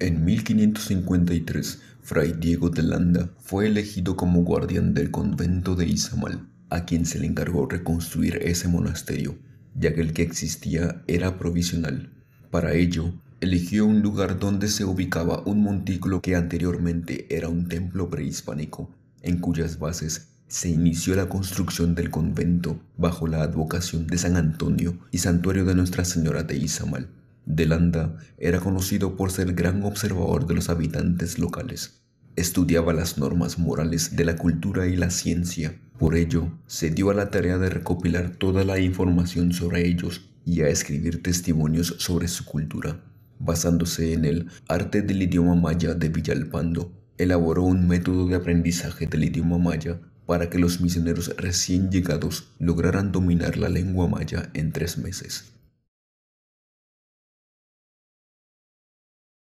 En 1553, Fray Diego de Landa fue elegido como guardián del convento de Izamal, a quien se le encargó reconstruir ese monasterio, ya que el que existía era provisional. Para ello, eligió un lugar donde se ubicaba un montículo que anteriormente era un templo prehispánico, en cuyas bases se inició la construcción del convento bajo la advocación de San Antonio y santuario de Nuestra Señora de Izamal. Delanda era conocido por ser gran observador de los habitantes locales. Estudiaba las normas morales de la cultura y la ciencia. Por ello, se dio a la tarea de recopilar toda la información sobre ellos y a escribir testimonios sobre su cultura. Basándose en el arte del idioma maya de Villalpando, elaboró un método de aprendizaje del idioma maya para que los misioneros recién llegados lograran dominar la lengua maya en tres meses.